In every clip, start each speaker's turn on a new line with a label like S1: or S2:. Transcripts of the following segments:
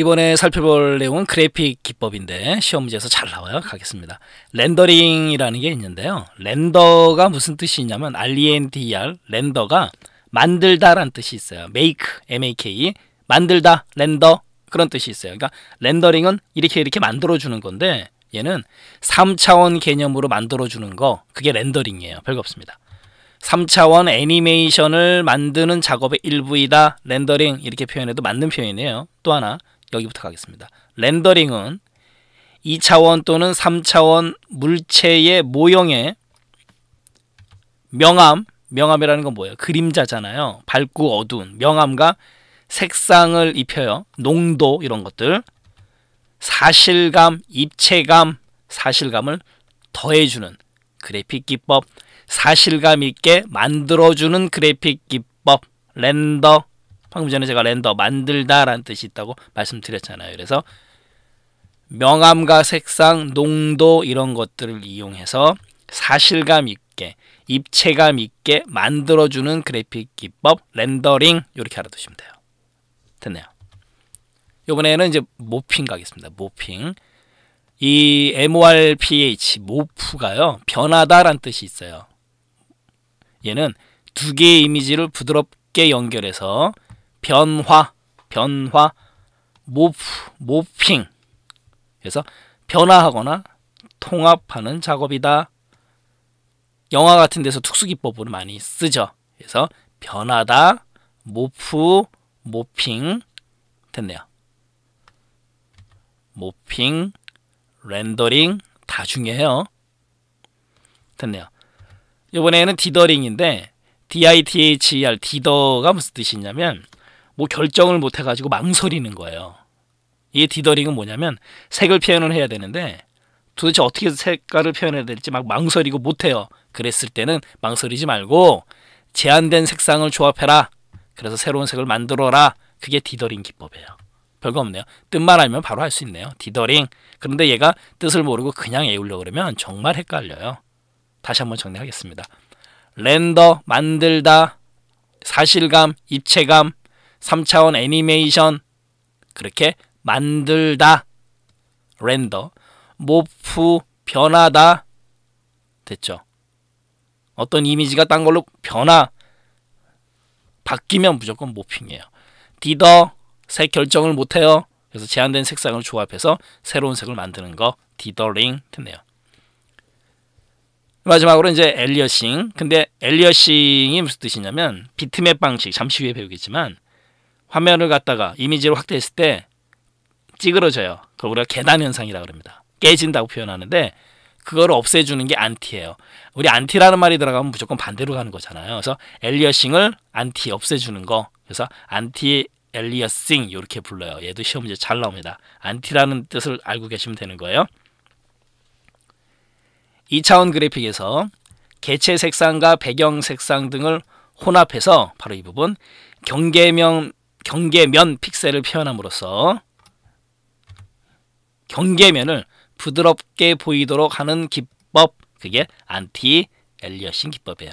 S1: 이번에 살펴볼 내용은 그래픽 기법인데 시험 문제에서 잘 나와요. 가겠습니다. 렌더링이라는 게 있는데요. 렌더가 무슨 뜻이냐면 있 e e RENDER 렌더가 만들다라는 뜻이 있어요. make, make 만들다, 렌더 그런 뜻이 있어요. 그러니까 렌더링은 이렇게 이렇게 만들어 주는 건데 얘는 3차원 개념으로 만들어 주는 거 그게 렌더링이에요. 별거 없습니다. 3차원 애니메이션을 만드는 작업의 일부이다. 렌더링 이렇게 표현해도 맞는 표현이에요. 또 하나 여기부터 가겠습니다. 렌더링은 2차원 또는 3차원 물체의 모형에 명암, 명암이라는 건 뭐예요? 그림자잖아요. 밝고 어두운 명암과 색상을 입혀요. 농도 이런 것들. 사실감, 입체감, 사실감을 더해주는 그래픽 기법. 사실감 있게 만들어주는 그래픽 기법. 렌더 방금 전에 제가 렌더 만들다라는 뜻이 있다고 말씀드렸잖아요. 그래서 명암과 색상, 농도 이런 것들을 이용해서 사실감 있게, 입체감 있게 만들어주는 그래픽 기법 렌더링 이렇게 알아두시면 돼요. 됐네요. 이번에는 이제 모핑 가겠습니다. 모핑. 이 MORPH, 모프가요. 변하다라는 뜻이 있어요. 얘는 두 개의 이미지를 부드럽게 연결해서 변화, 변화, 모프, 모핑. 그래서 변화하거나 통합하는 작업이다. 영화 같은 데서 특수기법으로 많이 쓰죠. 그래서 변화다 모프, 모핑 됐네요. 모핑, 렌더링 다 중요해요. 됐네요. 이번에는 디더링인데 DITHER 디더가 무슨 뜻이냐면 뭐 결정을 못 해가지고 망설이는 거예요. 이 디더링은 뭐냐면 색을 표현을 해야 되는데 도대체 어떻게 색깔을 표현해야 될지 막 망설이고 못해요. 그랬을 때는 망설이지 말고 제한된 색상을 조합해라. 그래서 새로운 색을 만들어라. 그게 디더링 기법이에요. 별거 없네요. 뜻만 알면 바로 할 수 있네요. 디더링. 그런데 얘가 뜻을 모르고 그냥 외우려 고 그러면 정말 헷갈려요. 다시 한번 정리하겠습니다. 렌더, 만들다, 사실감, 입체감, 3차원 애니메이션 그렇게 만들다 렌더 모프 변하다 됐죠. 어떤 이미지가 딴 걸로 변화 바뀌면 무조건 모핑이에요. 디더 색 결정을 못해요. 그래서 제한된 색상을 조합해서 새로운 색을 만드는 거 디더링 됐네요. 마지막으로 이제 엘리어싱 근데 엘리어싱이 무슨 뜻이냐면 비트맵 방식 잠시 후에 배우겠지만 화면을 갖다가 이미지로 확대했을 때 찌그러져요. 그걸 우리가 계단 현상이라고 그럽니다. 깨진다고 표현하는데 그걸 없애주는 게 안티예요. 우리 안티라는 말이 들어가면 무조건 반대로 가는 거잖아요. 그래서 엘리어싱을 안티 없애주는 거. 그래서 안티 엘리어싱 이렇게 불러요. 얘도 시험 문제 잘 나옵니다. 안티라는 뜻을 알고 계시면 되는 거예요. 2차원 그래픽에서 개체 색상과 배경 색상 등을 혼합해서 바로 이 부분 경계명 경계면 픽셀을 표현함으로써 경계면을 부드럽게 보이도록 하는 기법 그게 안티 엘리어싱 기법이에요.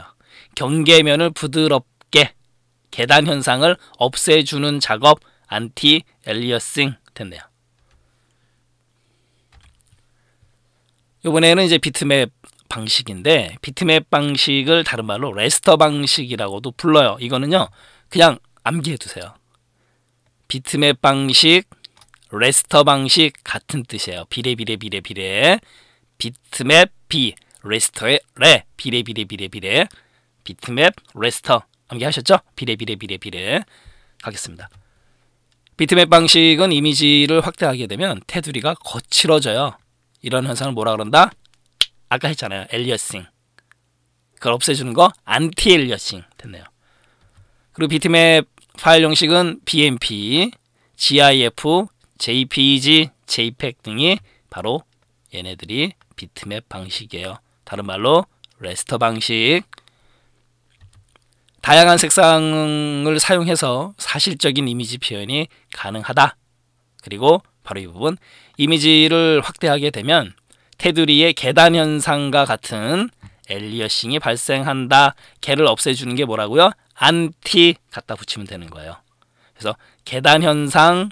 S1: 경계면을 부드럽게 계단 현상을 없애주는 작업 안티 엘리어싱 됐네요. 이번에는 이제 비트맵 방식인데 비트맵 방식을 다른 말로 레스터 방식이라고도 불러요. 이거는요. 그냥 암기해 두세요. 비트맵 방식, 레스터 방식 같은 뜻이에요. 비례 비례 비례 비례 비트맵 비 레스터의 레 비례 비례 비례 비례 비트맵 레스터 암기하셨죠? 비례 비례 비례 비례 하겠습니다. 비트맵 방식은 이미지를 확대하게 되면 테두리가 거칠어져요. 이런 현상을 뭐라 그런다? 아까 했잖아요. 엘리어싱. 그걸 없애주는 거 안티 엘리어싱 됐네요. 그리고 비트맵 파일 형식은 BMP, GIF, JPG, e JPEG 등이 바로 얘네들이 비트맵 방식이에요. 다른 말로 레스터 방식. 다양한 색상을 사용해서 사실적인 이미지 표현이 가능하다. 그리고 바로 이 부분 이미지를 확대하게 되면 테두리의 계단 현상과 같은 엘리어싱이 발생한다. 개를 없애주는 게 뭐라고요? 안티 갖다 붙이면 되는 거예요. 그래서 계단 현상,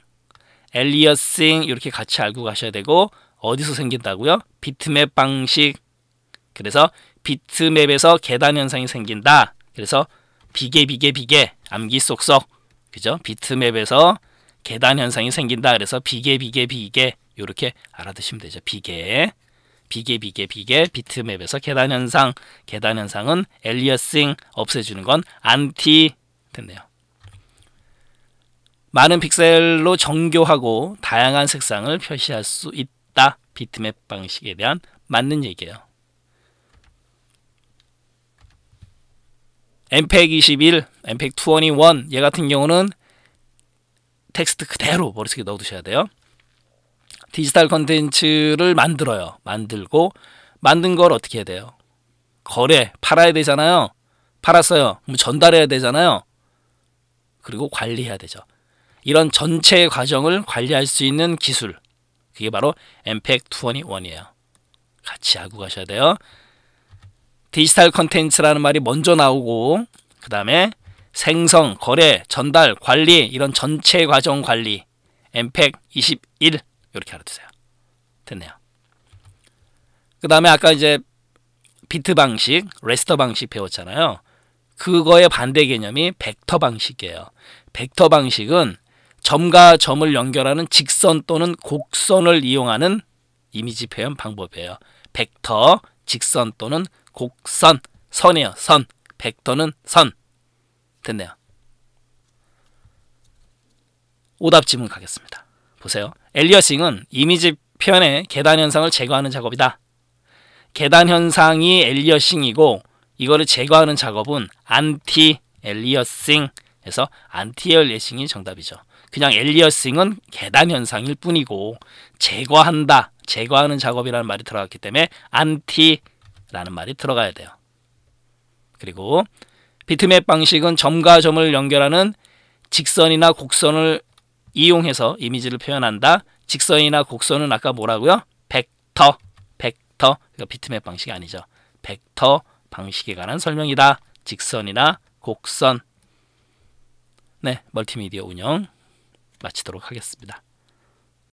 S1: 엘리어싱 이렇게 같이 알고 가셔야 되고 어디서 생긴다고요? 비트맵 방식. 그래서 비트맵에서 계단 현상이 생긴다. 그래서 비계 비계 비계 암기 속쏙 그죠? 비트맵에서 계단 현상이 생긴다. 그래서 비계 비계 비계 이렇게 알아두시면 되죠. 비계. 비계 비계 비계 비트맵에서 계단 현상 계단 현상은 엘리어싱 없애주는 건 안티 됐네요. 많은 픽셀로 정교하고 다양한 색상을 표시할 수 있다. 비트맵 방식에 대한 맞는 얘기예요. mpeg 21, mpeg 21얘 같은 경우는 텍스트 그대로 머릿속에 넣어두셔야 돼요. 디지털 컨텐츠를 만들어요. 만들고 만든 걸 어떻게 해야 돼요? 거래, 팔아야 되잖아요. 팔았어요. 그럼 뭐 전달해야 되잖아요. 그리고 관리해야 되죠. 이런 전체 과정을 관리할 수 있는 기술. 그게 바로 엠팩 21이에요. 같이 하고 가셔야 돼요. 디지털 컨텐츠라는 말이 먼저 나오고 그 다음에 생성, 거래, 전달, 관리 이런 전체 과정 관리 엠팩 21 이렇게 알아두세요. 됐네요. 그 다음에 아까 이제 비트 방식, 레스터 방식 배웠잖아요. 그거의 반대 개념이 벡터 방식이에요. 벡터 방식은 점과 점을 연결하는 직선 또는 곡선을 이용하는 이미지 표현 방법이에요. 벡터, 직선 또는 곡선, 선이에요. 선, 벡터는 선. 됐네요. 오답 지문 가겠습니다. 보세요. 엘리어싱은 이미지 표현의 계단 현상을 제거하는 작업이다. 계단 현상이 엘리어싱이고 이거를 제거하는 작업은 안티 엘리어싱에서 안티 엘리어싱이 정답이죠. 그냥 엘리어싱은 계단 현상일 뿐이고 제거한다, 제거하는 작업이라는 말이 들어갔기 때문에 안티라는 말이 들어가야 돼요. 그리고 비트맵 방식은 점과 점을 연결하는 직선이나 곡선을 이용해서 이미지를 표현한다. 직선이나 곡선은 아까 뭐라고요? 벡터, 벡터. 그러니까 비트맵 방식이 아니죠. 벡터 방식에 관한 설명이다. 직선이나 곡선. 네, 멀티미디어 운영 마치도록 하겠습니다.